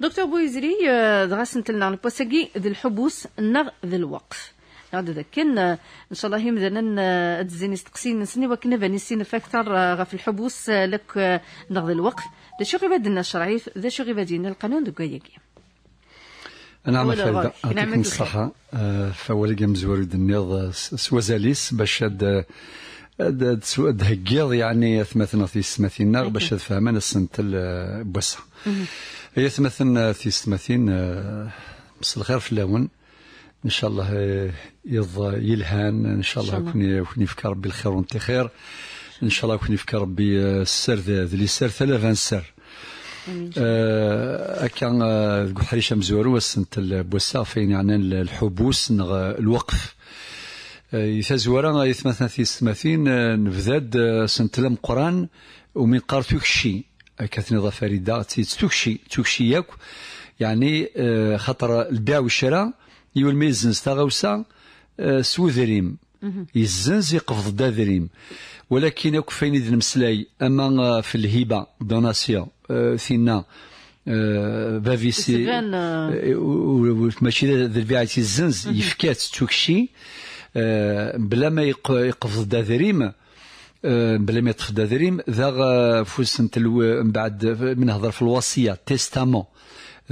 دكتور بويزري آه، دغاسنت لنا البوسكي ذي الحبوس نغ ذي الوقف هذا ذاكن آه، ان شاء الله يمدنا آه، تزيني تقسين نسني وكنا بنسين فاكثر غف الحبوس لك نغذ الوقف ذا شو غيبا دينا الشرعي ذا شو غيبا دينا القانون انا عم فايدة يعطيكم الصحة فوالي مزور دنيض سوازاليس باش هاد هاد هكيض يعني ثمثنا في سماثينا باش تفهمنا السنت بوسه هي إيه، آه، في تيستمثين بس آه، الخير في اللون ان شاء الله آه، يض يلهان ان شاء الله يكون يكون يفك ربي الخير وانت خير ان شاء الله يكون يفك ربي السر ذي السر ثلاثة السر هكا حريشه مزورو وسنت البوسا فين يعني الحبوس نغ الوقف يتزورا يثمثن في السماثين نفذاد سنتلم قران ومن قارتوك الشيء هكا تنظى دا تكشي تكشي ياك يعني آه، خاطر البيع والشراء يقول ما يزنز تاغوسا آه، سوذريم يزنز يقفض ذريم ولكن ياك فين اذا مسلاي اما آه، في الهبه دوناسيون فينا بافيسي ماشي البيع الزنز يفكات تكشي بلا ما يقفض ذريم بلا ما تخدا دريم ذا فوسنت من بعد من هضر في الوصيه تيستامون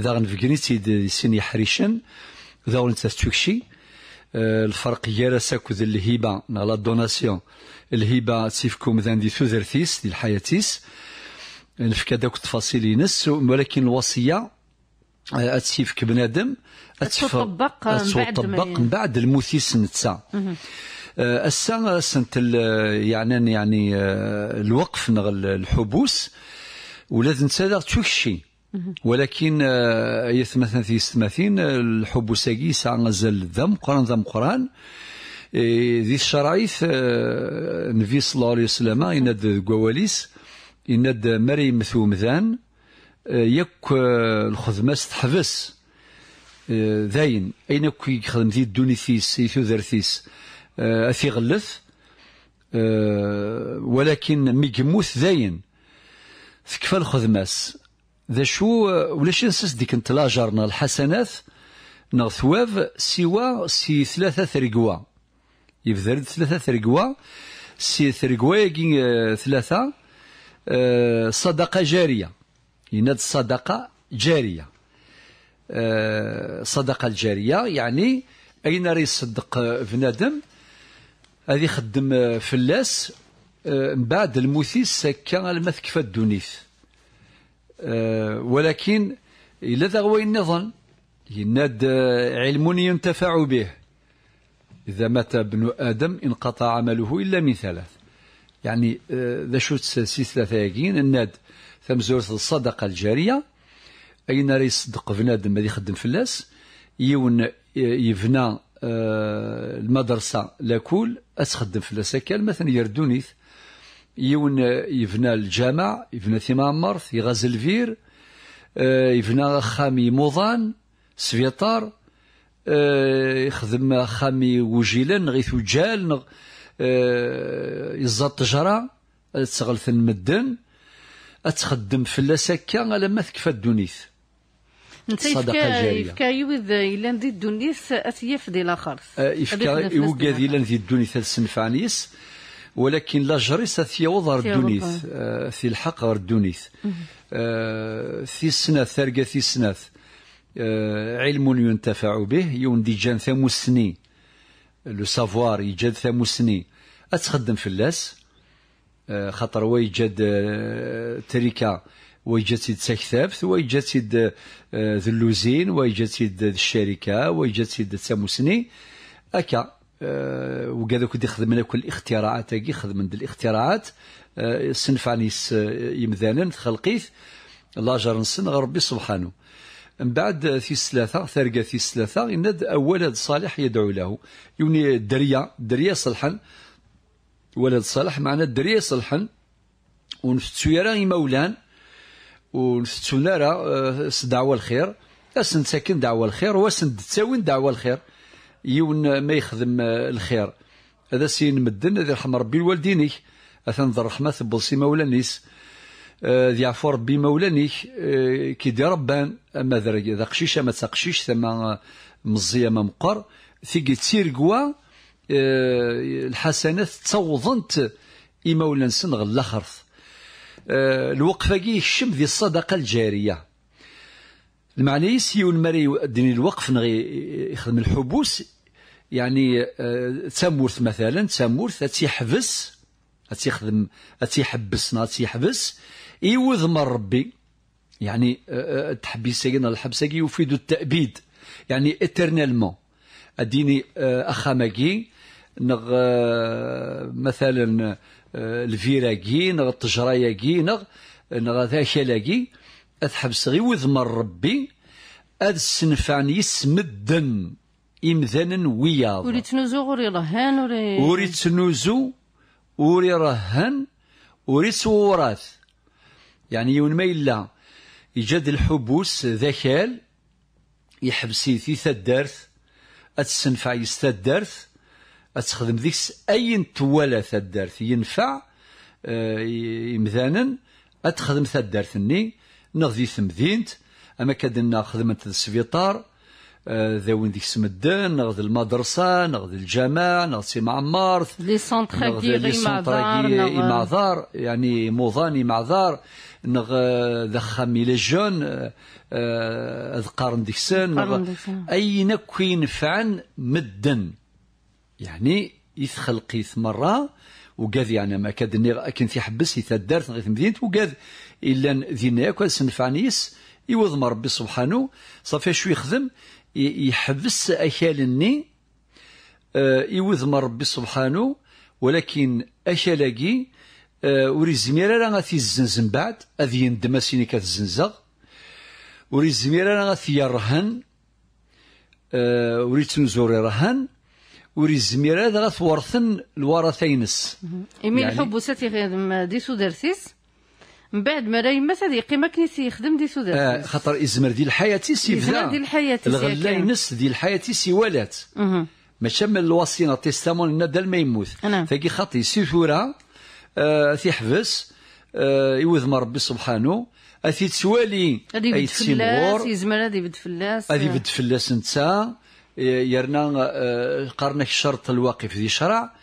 ذا غنفكريتي سين يحريشن ذا ولنتا ستوكشي أه، الفرق يارا ساكد الهبه لا دوناسيون الهبه سيفكم ذا دي ثوزرتيس ديال حياتيس نفك داك التفاصيل ينس ولكن الوصيه اتسيفك أه، بنادم اتطبق من بعد الموثيس نتسا السنة سنت يعني يعني آه، الوقف نغل الحبوس ولا تنسى تشكشي ولكن آه، يثمثن في ستماثين هاكي آه، ساعة غزال الذم قران ذم قران ذي الشرايط النبي صلى الله عليه وسلم يناد الكواليس يناد مريم مثو مذان يك الخدمة ستحبس ذاين اين كي يخدم ذي الدوني ثيس ثيثو ذرثيس أثي آه، غلس آه، ولكن ميقموث زين سكفى الخدماس ذا شو ولاش نسس ديك انت جارنا الحسنات نغ ثواب سوا سي ثلاثة ثرقوا يبذل ثلاثة ثرقوا سي ثرقوا يقين آه، ثلاثة صدقة جارية يناد صدقة جارية صدقة الجارية يعني أين راه يصدق ندم هذه يخدم آه، فلاس آه، من بعد المثيس هكا لما تكفى آه، ولكن إلا ذا النظن يناد علم ينتفع به إذا مات ابن آدم انقطع عمله إلا من ثلاث يعني ذا شو ثلاثة ثلاثاقين الناد ثمزورة الصدقة الجارية أين ريس يصدق بنادم ما يخدم فلاس يون يفنى آه، المدرسة لاكول أتخدم في لاساكال مثلا يردونيث يون يفنى الجامع يفنى ثيما مرث يغازل فير آه، يفنى خامي موضان سفيطار آه، يخدم خامي وجيلان غيث وجال يزاد تجرة تسغلث المدن أتخدم في لاساكا على ما تكفى الدونيث انت يفكا يفكا يوذ إلان ذي الدنيس أسيف دي لاخرس آه، يفكا يوكا إلان ذي الدنيس السنفانيس ولكن لا جريس ثيوض غير الدنيث آه، في الحق غير الدنيث آه، في السناث ثرقة في السناث علم ينتفع به يوندي جان ثامو سني لو سافوار ثامو سني أتخدم في اللاس خاطر هو يجاد تريكا ويجات سيد سكثافت ويجات سيد آه، d lluzin, ويجات سيد الشركة, سيد ساموسني اكا Akka. وكذا كنت يخدم لك الاختراعات يخدم الاختراعات صنف آه، عنيس آه، يمذانا لا الله جار نسن ربي سبحانه من بعد في الثلاثة ثرقة في الثلاثة يناد ولد صالح يدعو له يوني الدرية الدرية صلحا ولد صالح معنا الدرية صلحا ونفتو مولان ونفتون راه دعوة الخير اسن ساكن دعوة الخير واسن تساوين دعوة الخير يون ما يخدم آه، الخير هذا سين مدن هذا يرحم ربي الوالدين اثن ذا الرحمة تبوصي مولانيس آه، ذي عفو ربي مولانيك آه، كي دي ربان اما ذا قشيشة ما تسقشيش ثم مزية ما مقر ثيكي تسير قوى الحسنات تصوضنت إمولانسن غلاخرث آه، الوقفه كي الشم ذي الصدقة الجارية المعنى يسيون مري ديني الوقف نغي يخدم الحبوس يعني آه، تامورث مثلا تامورث تيحبس تيخدم تيحبسنا تيحبس يوذ من ربي يعني آه، التحبيس الحبس يفيد التأبيد يعني اترنالمون اديني اخا ماكي نغ مثلا الفيراكي نغ الطجراياكي نغ نغ ذاكالاكي أتحبس غي وذمر ربي أد السنفعن يسمدن إمذانا وياض وري تنوزو غوري رهان وري وري تنوزو وري رهان وري سوورات يعني يون ما إلا يجد الحبوس ذكال يحبسي في تدارث أتسنفع يستدارث أتخدم ديكس اي توالث الدارث ينفع آه، يمذانا اتخدم ثا الدارث ني نغذي ثمذينت اما كادنا خدمه السبيطار آه، ذا وين ديك سمدان نغذي المدرسه نغذي الجامع نغذي سي معمار لي سونتر لي سونتر معذار يعني موضاني معذار نغ دخام لي جون اذقار ديك سن اين كوين فعن مدن يعني يسخل قيس مرة وقاذ يعني ما كاد نير كنت يحبس يتدارت غير مدينة وقاذ إلا ذينا ياك سنفعنيس يوضم ربي سبحانه صافي شو يخدم يحبس أكالني آه يوضم ربي سبحانه ولكن أكالكي آه، وري الزميرة راه غادي الزنزن بعد غادي يندم سيني الزنزغ وري الزميرة راه غادي يرهن آه وري تنزور يرهن ور يزمير هذا غا ثورثن الورثينس إمي يعني... الحب ساتي غير دي سودرسيس من بعد ما راه يما هذه يقيم كنيسي يخدم دي سودرسيس آه خاطر ازمر ديال الحياة ازمر ديال الحياة الغلاينس ديال الحياة سيوالات ما من الوصينا تيستامون لنا دا ما يموت نعم. فكي خاطي سيفورا آه تيحبس آه يوذ ربي سبحانه اثي تسوالي اي تسيمغور اثي هذه بد فلاس هذه بد فلاس نتا يرنا آه، قرنا شرط الواقف ذي شرع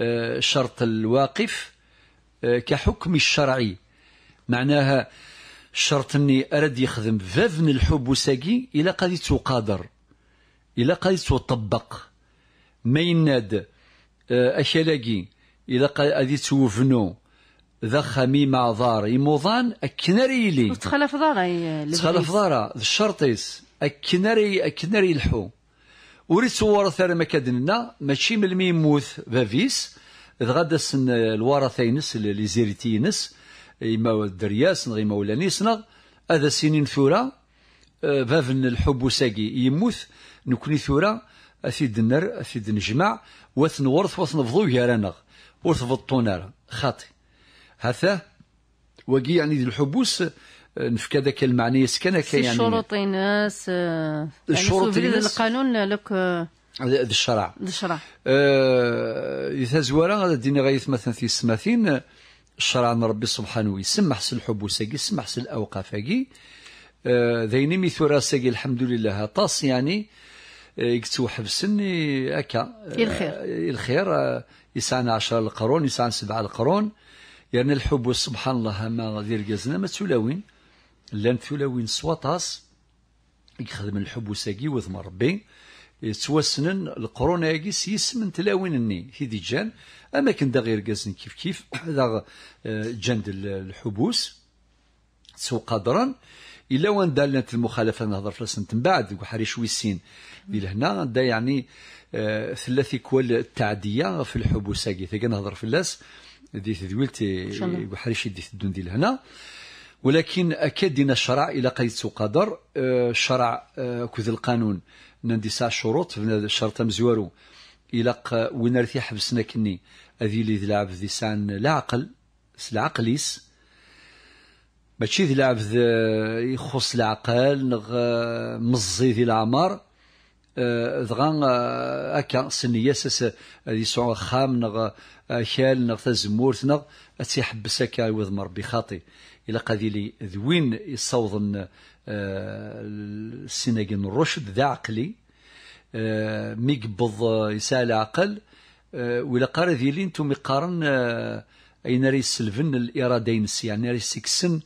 آه، شرط الواقف آه، كحكم الشرعي معناها شرط اني ارد يخدم فاف الحب وساقي الى قد يتقادر الى قد يتطبق ما يناد اشلاقي الى قد يتوفنو ذا خمي مع ضار يموضان اكنري لي تخلف ضارا تخلف ضارا الشرطيس اكنري اكنري الحو ور يتصور ما كادنا ماشي ملي يموت بافيس غادا سن الورثينس لي يما الدرياس درياس نغ مولانيس نيسنا هذا سنين ثورة فافن أه، الحب وساقي يموت نكوني ثورة أثيد النر أثيد نجمع واثن ورث واثن فضو يرانغ ورث فضطونار خاطي هذا وقي يعني الحبوس نفك هذاك المعني سكن يعني الشروط ناس آه، يعني الشروطي ناس القانون لك آه، ذي الشرع الشرع ااا آه، إذا زوارا غادي ديني غايث مثلا في السماثين الشرع من ربي سبحانه ويسمح سل الحبوساكي يسمح سل هاكي ااا ذيني ميثورا ساقي الحمد لله طاس يعني يكتو حبسني هكا الخير الخير يسعنا 10 القرون يسعنا سبعة القرون يعني الحب سبحان الله ما غادي يرقزنا ما تسولاوين لان ثلاوين سواطاس يخدم الحب وساقي وذم ربي توسنن القرون هاكي سيس من تلاوين هيدي جان اما دا غير قازن كيف كيف دا آه، جند الحبوس سو قدرا الا وان دالت المخالفه نهضر في السنه من بعد وحري شويسين ديال لهنا دا يعني آه، ثلاثي كوال التعديه في الحبوس هاكي نهضر نهضر اللاس ديت تدويلتي وحري الدون ديال هنا أه ولكن أكاد الشرع إلى قيد قدر آه، شرع آه، كذ القانون نندي ساعة شروط الشرط مزوارو إلى وين رثي حبسنا كني هذه اللي ذلعب ذي سان لا عقل العقليس ماشي ذي لعب آه، يخص العقل نغ مزي ذي العمر ذغان هكا سنية ساس هذه سعو خام نغ خال نغ تزمورت نغ تيحبس هكا يوضم مربي خاطي الى قذيلي ذوين يصوضن السيناجين آه، الرشد ذا عقلي آه، ميقبض آه، يسال عقل ولا وإلا ذيلي انتم يقارن أين راه يسلفن الإرادة ينس يعني راه سكسن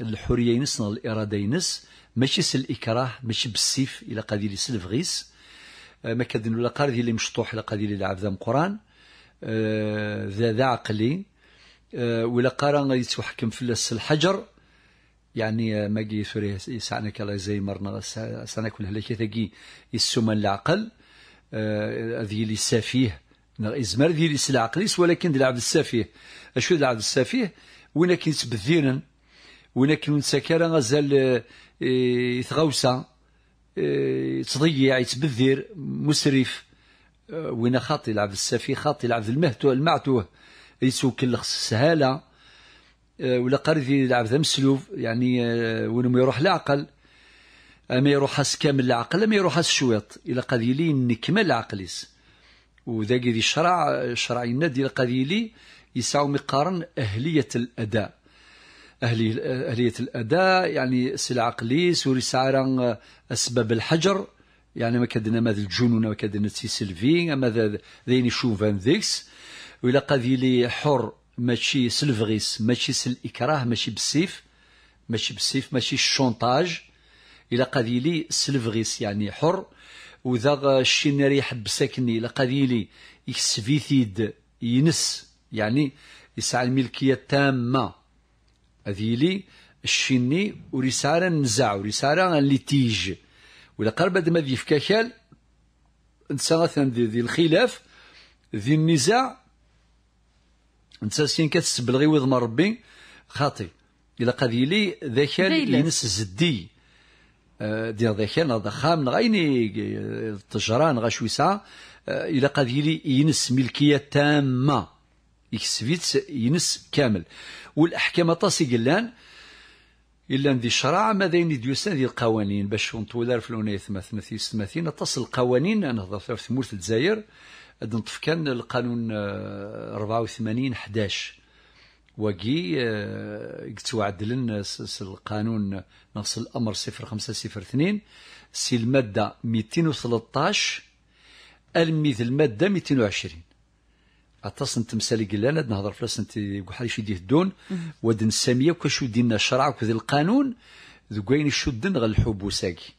الحرية ينس الإرادة ينس ماشي سل الإكراه ماشي بالسيف الى قذيلي سلف غيس ما كادن ولا قارن ذيلي مشطوح الى قاذيلي لعب ذا ذا ذا عقلي آه، ولا قرا يتوحكم في الحجر يعني آه، ما جي سوري يسعنا كلا زي مرنا سنة كل هلاكي ثقي السمن العقل آه، هذه اللي السفيه إزمار ديال لي العقليس ولكن العبد السفيه أشو العبد السفيه وين كاين تبذيرا وين كاين مسكره غزال إيه، يتغوصا إيه، تضيع يتبذر مسرف وين خاطي العبد السفيه خاطي العبد المهتو المعتوه يسوكل خص السهاله آه، ولا لعب ذا مسلوف يعني آه، وين ما يروح العقل اما آه، يروح هاس كامل العقل اما يروح هاس شويط الا قد يلي نكمل عقليس وذاك ذي الشرع شرع النادي قد يلي يسعو مقارن اهليه الاداء أهلي أهلية الأداء يعني سلع قليس ورسارة أسباب الحجر يعني ما كدنا ماذا الجنون ما كدنا سيلفين أما ذين شوفان ذيكس وإلا قاذيلي حر ماشي سلفغيس ماشي سل الاكراه ماشي بالسيف ماشي بالسيف ماشي الشونطاج إلا قاذيلي سلفغيس يعني حر وذا الشينير يحب ساكني إلا قاذيلي يكسفيثيد ينس يعني يسعى الملكية التامة هذيلي الشيني ورسالة النزاع ورسالة اللي تيج ولا قرب ما ذي فكاكال انسان ذي الخلاف ذي النزاع انت سين الغيوض وذم ربي خاطي الى قضي لي ذاك ينس زدي ديال ذاك هذا خام غيني التجران غا شويسا الى قضي لي ينس ملكيه تامه يكسفيت ينس كامل والاحكام طاسي قلان الا ذي شرع ما ذين ديوسان ديال القوانين باش نطولار في لونيث مثلا في ستماثين تصل القوانين انا هضرت في مورث الجزائر نطف كان القانون 84 11 وكي توعدلن القانون نفس الامر 0502 سي الماده 213 الميث الماده 220 مسالي قال انا نهضر في لاسنتي وحال يديه الدون ودن الساميه وكاشو دينا الشرع وكذا القانون ذو كاين يشدن غير الحبوساكي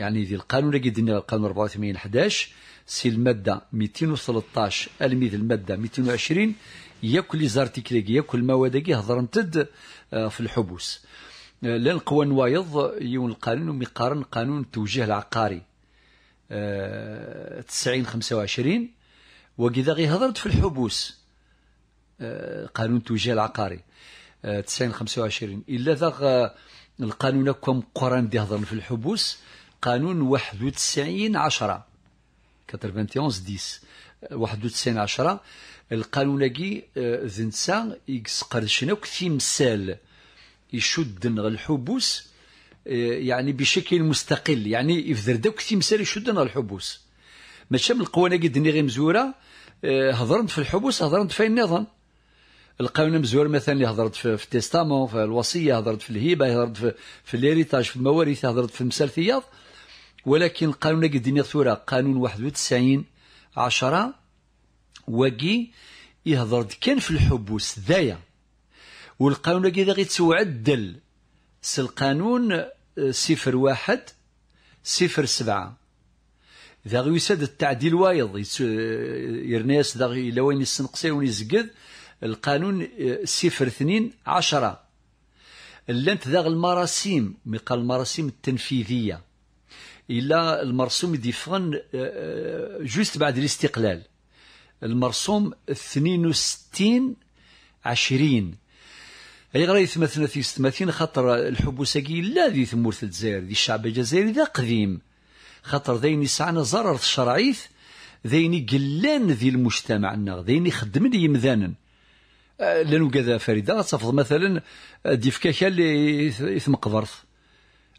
يعني ديال القانون اللي كيدير القانون 84 11 سي الماده 213 الميد الماده 220 ياكل لي زارتيكلي ياك المواد كي هضرنت آه، في الحبوس آه، لان قوى نوايض يون القانون ومقارن قانون التوجيه العقاري 90 آه، 25 وكذا غي هضرت في الحبوس قانون التوجيه العقاري 90 25 الا ذا القانون كم قران دي هضرن في الحبوس قانون 91 10 91 10 91 10 القانوناكي ذنسا يقسقرشن أكو تيمثال يشدن الحبوس آه، يعني بشكل مستقل يعني يفذر داك تيمثال يشدن الحبوس ماشي من القواناكي دني غير مزوره آه، هضرت في الحبوس هضرت في النظام القانون مزور مثلا اللي هضرت في, التستامون في الوصيه هضرت في الهبه هضرت في, في الهيريتاج في المواريث هضرت في المسال ثياض ولكن القانون قد قدني ثورة قانون 91 10 وكي يهضر كان في الحبوس ذايا والقانون كذا غيتعدل سي القانون آه، صفر واحد صفر سبعة ذا يساد التعديل وايض آه، يرناس ذا غي وين يستنقصي وين القانون آه، صفر اثنين عشرة انت ذا المراسيم مقال المراسيم التنفيذية الى المرسوم ديفون آه، آه، جوست بعد الاستقلال المرسوم 62 20 اي غير يثمثنا في ستماثين خاطر الحبوسكي لا ذي ثمورة الجزائر ذي الشعب الجزائري ذا قديم خاطر ذين يسعنا زرر الشرعيث ذين قلان ذي المجتمع ذين لي مذانا آه، لانه كذا فريدة تفض مثلا ديفكاكا اللي يثمقبرث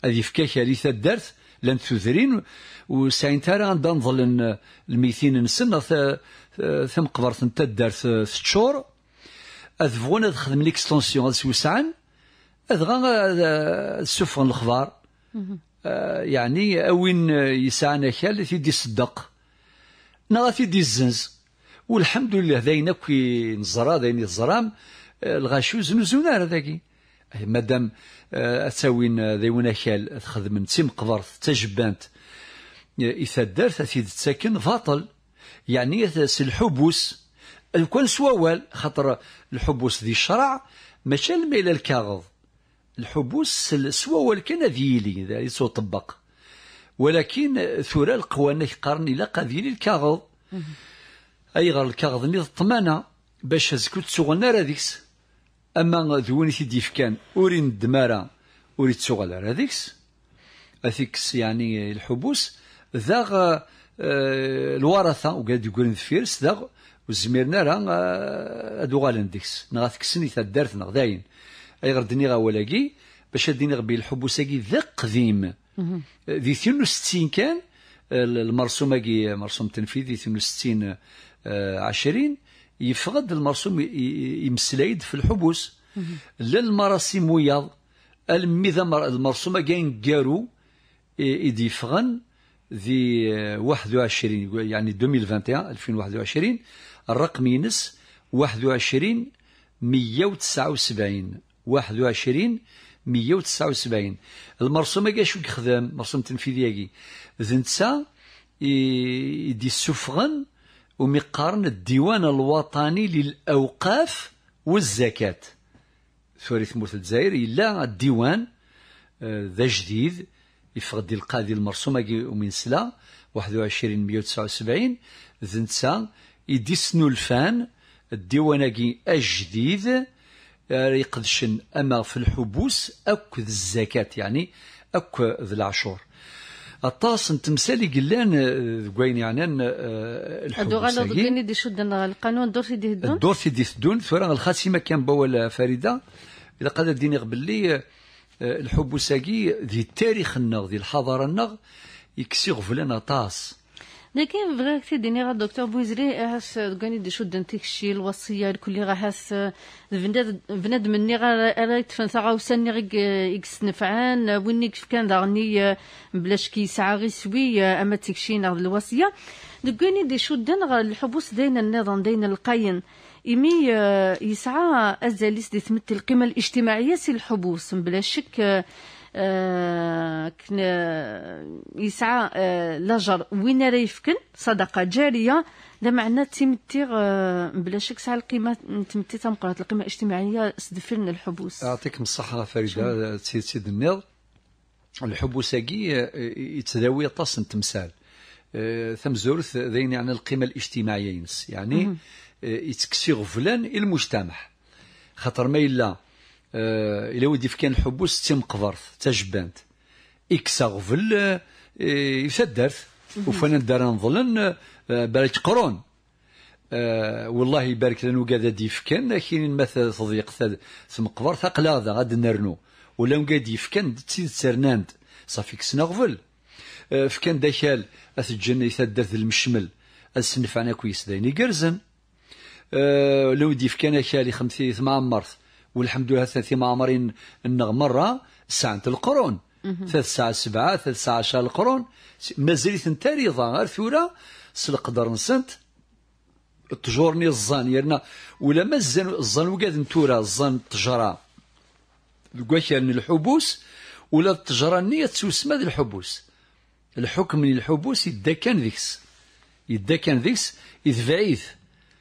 ديفكاكا اللي تدرت لان تذرين وساين تارا غنبدا نظل الميثين نسن ثم قبرت ثم تدار ست شهور اذ بغون اذ خدم ليكستونسيون هاد سوسعان اذ غا سفغن الخضار آه، يعني اوين يسعان اكال اللي تيدي الصدق نغا تيدي الزنز والحمد لله داين كي نزرا داين الزرام آه، الغاشوز نزونا هذاكي مادام آه، آه، آه، تخدم ذيون اكال تخدمن تيمقبرت تجبانت دارت أثيد تساكن فاطل يعني سي الحبوس الكون سوال خاطر الحبوس ذي الشرع ماشي الميل الكاغض الحبوس سوال كان ذي يلي ذا طبق ولكن ثورة القوانك قرن إلى قاذيلي الكاغض أي غير الكاغض ني طمانة باش هزكو تسوغن راه اما زوين سي ديفكان اورين الدمارة اوري تسوغل على ديكس اثيكس يعني الحبوس ذاغ الورثه وقاد يقول فيرس ذاغ وزميرنا راه ادوغال ديكس نغاث كسني ثا دارت نغداين اي غير دني غاولاكي باش أدينيغ به الحبوس كي ذا قديم ذي 62 كان المرسوم كي مرسوم تنفيذي 62 20 آه يفقد المرسوم يمسلايد في الحبوس لا المراسم وياض الميذا المرسومه كاين كارو إيدي فغن ذي 21 يعني 2021 2021 الرقم ينس 21 179 21 179 المرسومه كاش خدام مرسوم كي ذنسا يدي السفغن ومقارن الديوان الوطني للأوقاف والزكاة سوري موت الجزائر إلا الديوان آه، ذا جديد يفقد القاضي المرسوم ومن سلا 21 179 ذنسا يديسنو الفان الديوان الجديد آه، يقدشن اما في الحبوس اك الزكاة يعني اك ذي العشور الطاس من تمثال قلان كواين آه، يعنان آه، الحب دي القانون دور سيدي هدون الدور سيدي هدون ثورا الخاتمه كان بوال فريده اذا قد ديني قبلي آه، الحب ساقي ذي التاريخ النغ ذي الحضاره النغ يكسي غفلان طاس لكن بغاك ديني غا دكتور بوزري هاس كاني دي شو دنتيك الشي الوصيه الكل غا هاس بناد مني غا راك تفنسا غاوساني غيك اكس نفعان ويني كيف كان داغني بلاش ساعه غي سوي اما تيكشي نار الوصيه دكاني دي دن غا الحبوس دين النظام دين القاين إمي يسعى أزاليس دي تمثل القيمة الاجتماعية سي الحبوس بلا شك آه، يسعى آه، لجر وين راه يفكن صدقه جاريه دا معنى تيمتي آه، بلا شك ساعه القيمه تمتي تنقرات القيمه الاجتماعيه سدفلنا الحبوس يعطيكم الصحه فريده سيد سيد النير هاكي يتداوي طاس تمثال ثم زورث ذين يعني القيمه الاجتماعيه ينس يعني يتكسي غفلان المجتمع خاطر ما إلا آه، الا ودي فكان حبوس تيم قبرت تجبانت اكسا غفل آه، يسدرت وفنا دار نظلن آه، بالك قرون أه والله يبارك لنا وكذا ديفكان كاين مثلا صديق ثم قبر ثقلا هذا غاد نرنو ولا وكاد ديفكان تسيد سرناند صافي كسنا غفل أه فكان داخل اسجن يسدر المشمل السنف عنا كويس ديني كرزن أه لو ديفكان اكالي خمسين ثم عمرت والحمد لله ثلاثين عمرين النغ مرة ساعة القرون ثلاث ساعة سبعة ثلاث ساعة عشر القرون مازال ثنتاري ظاهر ثورة سلقدر نسنت تجورني الزان يرنا ولا مازال الزان وقاد نتورا الزان تجرى كان الحبوس ولا تجرى النية تسمى الحبوس الحكم للحبوس يدا كان ذيكس يدا كان ذيكس إذ بعيد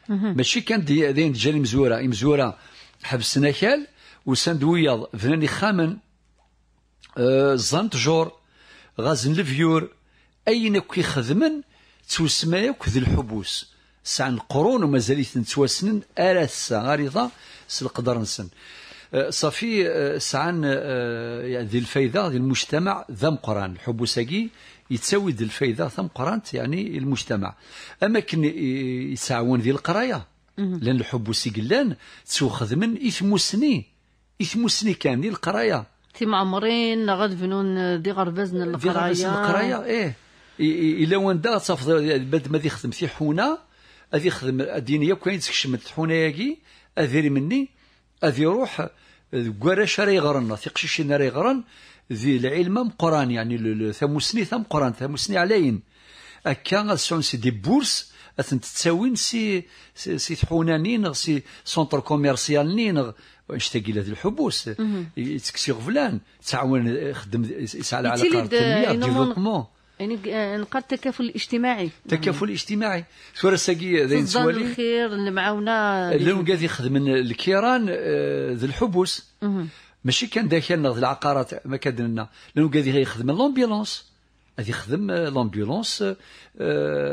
ماشي كان دي جاني مزورة مزورة حبسنا كال وساند وياض فناني خامن آه، زانتجور غازن الفيور اين كي خدمن توسما ياك ذي الحبوس سان قرون ومازاليت نتواسنن ارا السا سلقدر نسن آه، صافي آه، سان يعني ذي الفايده ذي المجتمع ذا مقران الحبوساكي يتساوي ذي الفايده ذم قران يعني المجتمع اما كن يتعاون ذي القرايه لان الحب وسيقلان تسوخذ من إثموسني إثموسني كان القرايه تي معمرين غاد فنون دي غربازن القرايه دي غربازن القرايه ايه الا وندا تفض بعد ما يخدم في حونه هذه يخدم الدينيه كاين تكشم الحونه ياكي اذير مني اذ روح كوارش راه يغرن تيقشيشين راه يغرن ذي العلم مقران يعني ثموسني ثم قران ثموسني علين اكا سون سي دي بورس اثنت تساوين سي سي, سي سي سونتر كوميرسيال نغ ونشتاقي لهذ الحبوس يتكسي غفلان تعاون يخدم يسعى على قرار التنميه ديفلوبمون يعني آه، نقاد التكافل الاجتماعي التكافل الاجتماعي سورا ساقي ذين سوالي الخير المعاونة لون قاعد يخدم الكيران آه، ذي الحبوس ماشي كان داخلنا ذي العقارات ما كان لنا لون قاعد يخدم لومبيلونس غادي يخدم آه، l'ambulance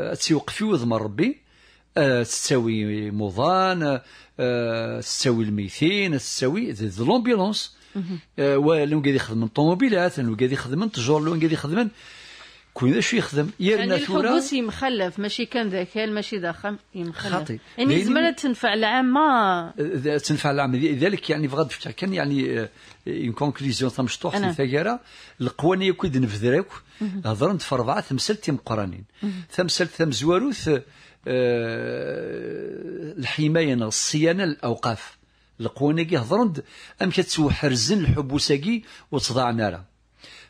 ad في وذم ربي udmar آه، تستوي موضان آه، تستوي الميثين تستوي ذ لومبيلونس ولو قاعد يخدم الطوموبيلات لو قاعد يخدم التجور لو قاعد يخدم كون شو يخدم يعني الحبوس يمخلف ماشي كان ذاك ماشي ضخم يمخلف خاطي يعني زمان تنفع العامة تنفع العامة لذلك يعني بغض النظر كان يعني اون كونكليزيون تمشطوح في الثقيرة القوانية كود نفذراك هضرنت في أربعة تمثلت تيمقرانين تمثلت ثم زواروث آه، الحماية الصيانة الأوقاف القوانية هضرن أمك الحبوسه كي وتضع نارا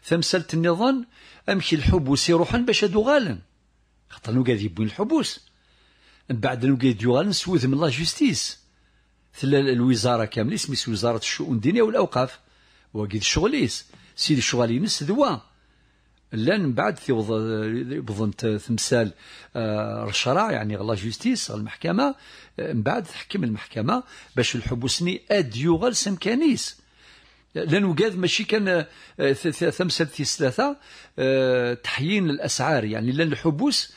تمثلت النظام امشي الحبوس يروحن باش هادو غالن خاطر نقاد يبوين الحبوس من بعد نقاد يغالن سوذ من لا جوستيس تلا الوزاره كامل اسميس وزاره الشؤون الدينيه والاوقاف وقيد شغليس سيدي الشغالي ينس ذوا لان من بعد بظن بظنت تمثال آه، الشرع يعني لا جوستيس المحكمه من بعد تحكم المحكمه باش الحبوسني اديو يغال سمكانيس لانه قاد ماشي كان آه، ثمسة ثلاثة آه، تحيين الاسعار يعني لان الحبوس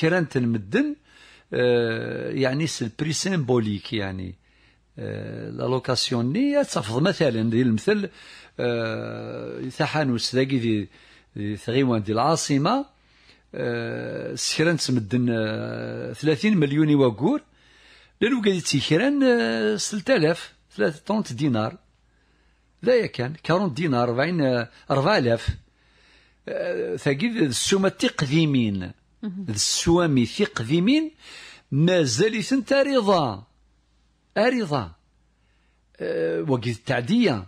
كيران آه، تنمدن يعني البري سيمبوليك يعني لالوكاسيوني تفض مثلا ديال المثل ثحانوس ذاكي دي ثغيوان ديال العاصمة سيران تمدن 30 مليون وكور لانه قاد تيكران 6000 طونت دينار لا يكان 40 دينار 40 4000 ثقيل السومة تقديمين السوامي تقديمين مازال انت رضا رضا وقت التعدية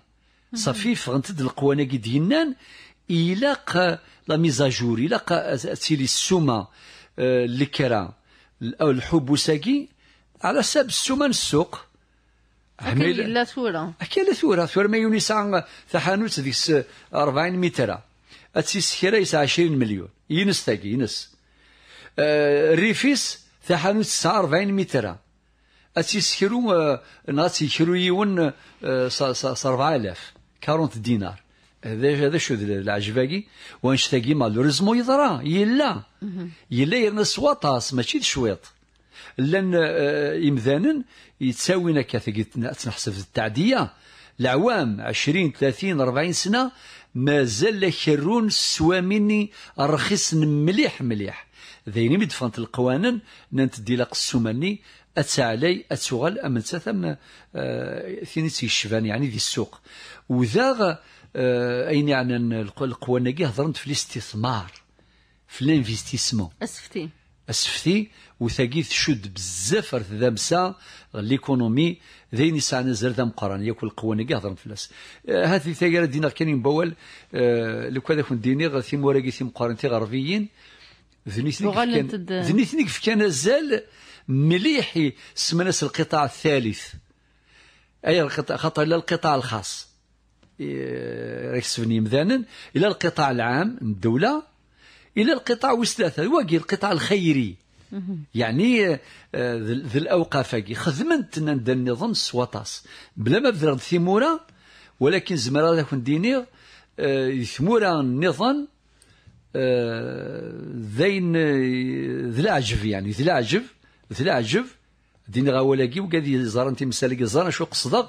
صافي فغنتد القوانا دينان ينان قا لا ميزاجور قا تيلي السومة آه، الكرا أه الحبوساكي على حساب السومة السوق كاين لا سوره كاين لا سوره سوره ما يوني ساعه تحانوت ديس 40 متر اتسيس كرا يسعى 20 مليون ينس تاكي ينس آه ريفيس تحانوت 40 متر اتيسكرو خيرو أه، ناس خيرو يون 4000 أه، 40 دينار هذا هذا شو العجباكي وانشتاقي مالوريزمو يضرا يلا يلا يرنس وطاس ماشي شويط لان آه، امذانا يتساوينا هكا تنحسب التعديه العوام 20 30 40 سنه مازال لا كرون مني رخيص مليح مليح ذيني مدفنت القوانين ننتدي لق السمني اتعلي اتغل ام ثم آه ثيني يعني ذي السوق وذا آه اين يعني القوانين هضرنت في الاستثمار في الانفستيسمون اسفتي اسفتي وثاقي تشد بزاف راه تدامسا ليكونومي ساعة يسعنا ذا مقارنه ياكل القوانين كاع في الناس هذه ثاقي دينا كان ينبول آه، لو كان يكون ديني غير ثيم وراقي ثيم مقارن تي غربيين ذني ذنيتني في كان زال مليح سمناس القطاع الثالث اي القطاع خاطر الى القطاع الخاص إيه، راك سبني مذانا الى القطاع العام الدوله إلى القطاع وثلاثة واقي القطاع الخيري يعني آه، ذي الأوقاف خدمت ندير النظام السواطاس بلا ما بذرد ثمورة ولكن زمرا كون دينير آه، ثمورة النظام آه، ذين ذي العجب يعني ذي العجب ذي العجب دين غاولاكي وقاد زار انت مسالك زار شو قصدك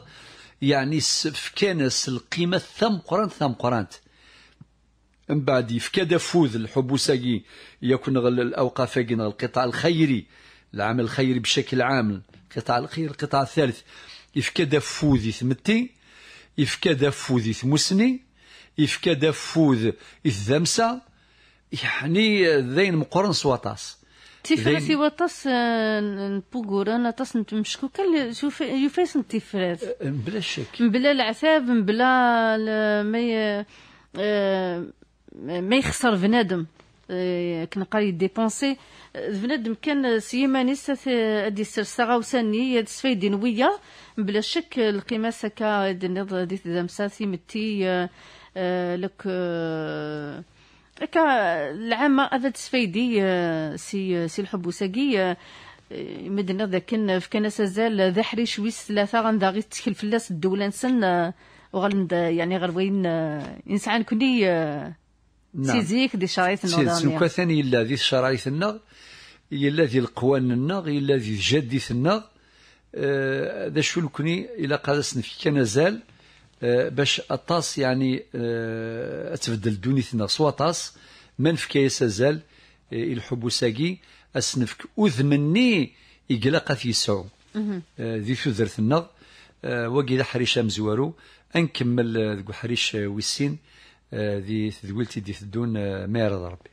يعني كانس القيمة ثم قران ثم قرانت من بعد يفكاد فوذ الحبوساكي يكون غل الأوقاف القطاع الخيري العمل الخيري بشكل عام القطاع الخير القطاع الثالث يفكاد فوذ ثمتي يفكاد فوذ ثمسني يفكاد فوذ ثدمسة يعني ذين مقرن سواطاس تفرس وطاس نبوغوران آه، طاس نتمشكو كان يفاس التفرس أه، بلا شك بلا العتاب بلا ما آه، ما يخسر بنادم آه، قاري ديبونسي آه، بنادم كان سيما سيمانيس ادي السرساغة وساني هاد السفايد نوية بلا شك القيمة ساكا دنيض دي تدامسا سيمتي آه، لك هكا العامة هذا سفيدي سي سي الحب وساقي مدنا ذاك في كنسة زال ذحري شويس ثلاثة غندا غي تكل فلاس الدولة نسن وغلند يعني غير وين انسان كوني نعم سيزيك دي شرايط النظام نكا ثاني إلا ذي الشرايط النغ إلا ذي القوان النغ إلا ذي الجديث النغ آه، ذا شو لكني إلا قادس نفكي مازال آه، باش أطاس يعني آه، أتبدل ثنا سوا أطاس ما يا سازال ساقي أسنفك أذمني في يسعو ذي ثذرث النغ وقي حريش أمزوارو أنكمل حريش ويسين آه، ذي تدويلتي دي تدون آه، ميرض ربي